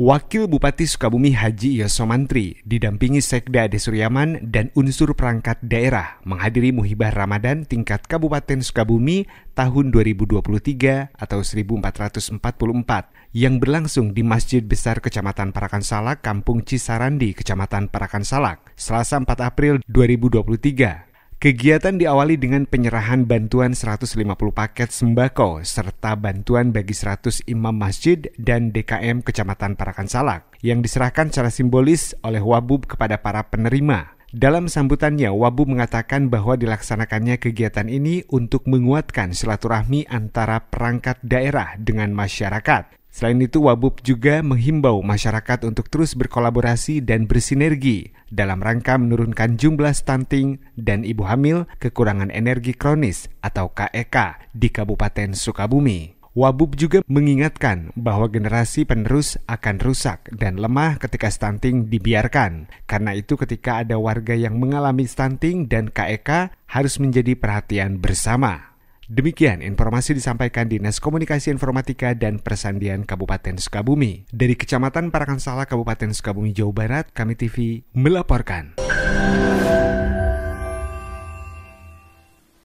Wakil Bupati Sukabumi Haji Yosomantri didampingi Sekda Desuryaman dan unsur perangkat daerah menghadiri Muhibah Ramadan tingkat Kabupaten Sukabumi tahun 2023 atau 1444 yang berlangsung di Masjid Besar Kecamatan Parakan Salak, Kampung Cisarandi, Kecamatan Parakan Salak, Selasa 4 April 2023 Kegiatan diawali dengan penyerahan bantuan 150 paket sembako serta bantuan bagi 100 imam masjid dan DKM Kecamatan Parakan Salak yang diserahkan secara simbolis oleh Wabub kepada para penerima. Dalam sambutannya, Wabu mengatakan bahwa dilaksanakannya kegiatan ini untuk menguatkan silaturahmi antara perangkat daerah dengan masyarakat. Selain itu, Wabub juga menghimbau masyarakat untuk terus berkolaborasi dan bersinergi dalam rangka menurunkan jumlah stunting dan ibu hamil kekurangan energi kronis atau KEK e di Kabupaten Sukabumi. Wabub juga mengingatkan bahwa generasi penerus akan rusak dan lemah ketika stunting dibiarkan. Karena itu ketika ada warga yang mengalami stunting dan KEK e harus menjadi perhatian bersama. Demikian informasi disampaikan Dinas Komunikasi Informatika dan Persandian Kabupaten Sukabumi. Dari Kecamatan Parakansala, Kabupaten Sukabumi, Jawa Barat, Kami TV melaporkan.